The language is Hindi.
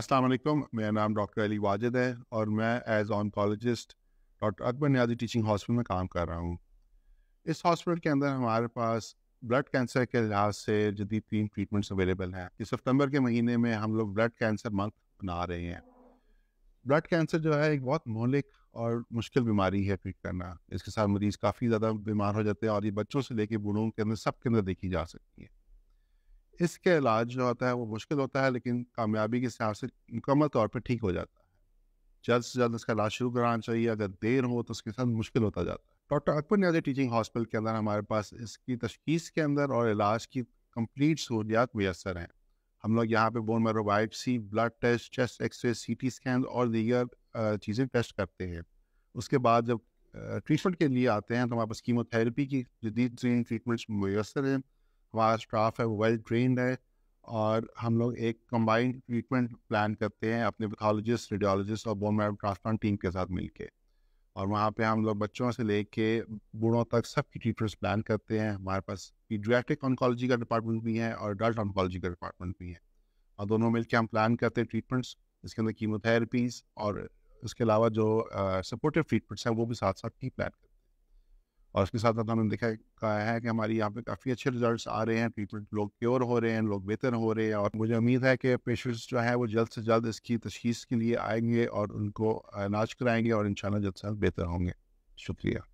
अस्सलाम वालेकुम मेरा नाम डॉक्टर अली वाजिद है और मैं as oncologist doctor Akbar Niazi teaching hospital में काम कर रहा हूँ इस हॉस्पिटल के अंदर हमारे पास ब्लड कैंसर के लिहाज से जदीद तीन ट्रीटमेंट्स अवेलेबल हैं कि सितंबर के महीने में हम लोग ब्लड कैंसर मंथ बना रहे हैं ब्लड कैंसर जो है एक बहुत मौलिक और मुश्किल बीमारी है ट्रीट करना इसके साथ मरीज़ काफ़ी ज़्यादा बीमार हो जाते हैं और ये बच्चों से लेके बूढ़ों के अंदर सब के अंदर देखी जा सकती है इसके इलाज जो होता है वो मुश्किल होता है लेकिन कामयाबी के हिसाब से मुकम्मल तौर पर ठीक हो जाता है जल्द से जल्द इसका इलाज शुरू कराना चाहिए अगर देर हो तो उसके साथ मुश्किल होता जाता है doctor Akbar Niazi teaching hospital के अंदर हमारे पास इसकी तशखीस के अंदर और इलाज की कम्प्लीट सहूलियात मैसर हैं हम लोग यहाँ पे bone marrow biopsy blood test chest X ray C T scan और दीगर चीज़ें टेस्ट करते हैं उसके बाद जब ट्रीटमेंट के लिए आते हैं तो हमारे पास कीमोथेरेपी की जदीद ट्रीटमेंट्स मैसर हैं हमारा स्टाफ है वो वेल ट्रेंड है और हम लोग एक कंबाइंड ट्रीटमेंट प्लान करते हैं अपने पैथोलॉजिस्ट रेडियोलॉजिस्ट और बोन मैरो ट्रांसप्लांट टीम के साथ मिल और वहाँ पे हम लोग बच्चों से ले कर बूढ़ों तक सबकी ट्रीटमेंट्स प्लान करते हैं हमारे पास पीडियाट्रिक ऑनकोलॉजी का डिपार्टमेंट भी है और अडल्ट ऑनकोलॉजी का डिपार्टमेंट भी है और दोनों मिल के हम प्लान करते हैं ट्रीटमेंट्स इसके अंदर कीमोथेरेपीज और इसके अलावा जो सपोर्टिव ट्रीटमेंट्स हैं वो भी साथ साथ ही प्लान करते हैं और उसके साथ साथ हमने देखा है कि हमारी यहाँ पे काफ़ी अच्छे रिजल्ट्स आ रहे हैं ट्रीटमेंट लोग क्योर हो रहे हैं लोग बेहतर हो रहे हैं और मुझे उम्मीद है कि पेशेंट्स जो है वो जल्द से जल्द इसकी तशीस के लिए आएंगे और उनको इलाज कराएंगे और इन जल्द से जल्द बेहतर होंगे शुक्रिया